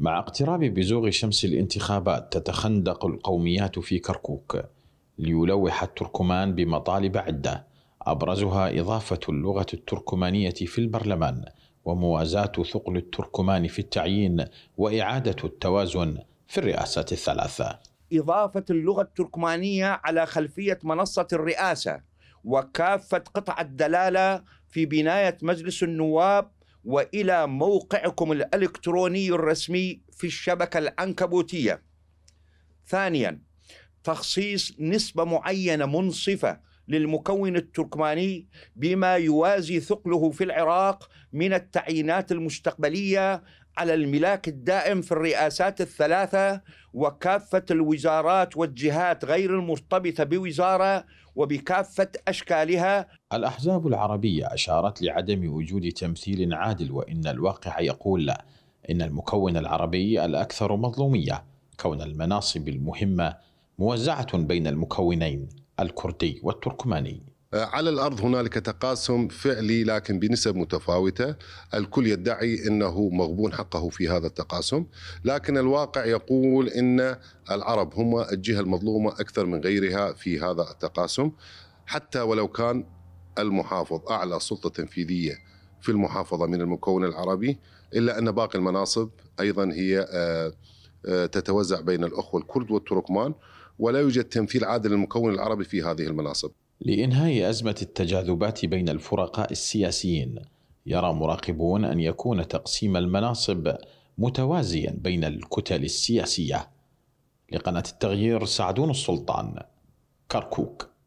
مع اقتراب بزوغ شمس الانتخابات تتخندق القوميات في كركوك ليلوح التركمان بمطالب عده ابرزها اضافه اللغه التركمانيه في البرلمان وموازاه ثقل التركمان في التعيين واعاده التوازن في الرئاسات الثلاثه. اضافه اللغه التركمانيه على خلفيه منصه الرئاسه وكافه قطع الدلاله في بنايه مجلس النواب والى موقعكم الالكتروني الرسمي في الشبكه العنكبوتيه. ثانيا تخصيص نسبه معينه منصفه للمكون التركماني بما يوازي ثقله في العراق من التعيينات المستقبليه على الملاك الدائم في الرئاسات الثلاثه وكافه الوزارات والجهات غير المرتبطه بوزاره وبكافه اشكالها الأحزاب العربية أشارت لعدم وجود تمثيل عادل وإن الواقع يقول إن المكون العربي الأكثر مظلومية كون المناصب المهمة موزعة بين المكونين الكردي والتركماني على الارض هنالك تقاسم فعلي لكن بنسب متفاوته، الكل يدعي انه مغبون حقه في هذا التقاسم، لكن الواقع يقول ان العرب هم الجهه المظلومه اكثر من غيرها في هذا التقاسم، حتى ولو كان المحافظ أعلى سلطة تنفيذية في المحافظة من المكون العربي إلا أن باقي المناصب أيضا هي آه، آه، تتوزع بين الأخوة الكرد والتركمان ولا يوجد تمثيل عادل للمكون العربي في هذه المناصب لإنهاء أزمة التجاذبات بين الفرقاء السياسيين يرى مراقبون أن يكون تقسيم المناصب متوازيا بين الكتل السياسية لقناة التغيير سعدون السلطان كركوك